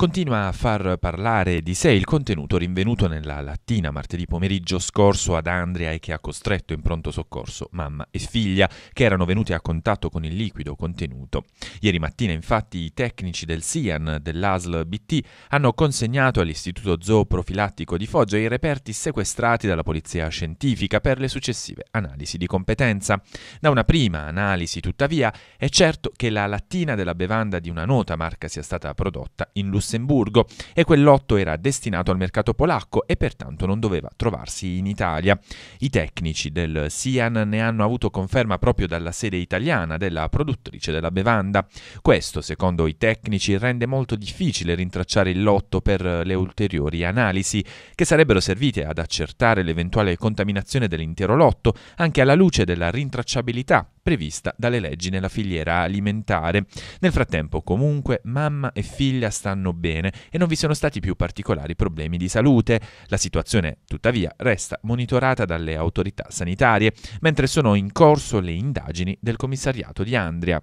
Continua a far parlare di sé il contenuto rinvenuto nella lattina martedì pomeriggio scorso ad Andrea e che ha costretto in pronto soccorso mamma e figlia che erano venute a contatto con il liquido contenuto. Ieri mattina infatti i tecnici del SIAN dell'ASL BT hanno consegnato all'Istituto Zooprofilattico di Foggia i reperti sequestrati dalla polizia scientifica per le successive analisi di competenza. Da una prima analisi tuttavia è certo che la lattina della bevanda di una nota marca sia stata prodotta in Lussemburgo Lussemburgo e quel lotto era destinato al mercato polacco e pertanto non doveva trovarsi in Italia. I tecnici del Sian ne hanno avuto conferma proprio dalla sede italiana della produttrice della bevanda. Questo, secondo i tecnici, rende molto difficile rintracciare il lotto per le ulteriori analisi che sarebbero servite ad accertare l'eventuale contaminazione dell'intero lotto anche alla luce della rintracciabilità prevista dalle leggi nella filiera alimentare. Nel frattempo, comunque, mamma e figlia stanno bene e non vi sono stati più particolari problemi di salute. La situazione, tuttavia, resta monitorata dalle autorità sanitarie, mentre sono in corso le indagini del commissariato di Andria.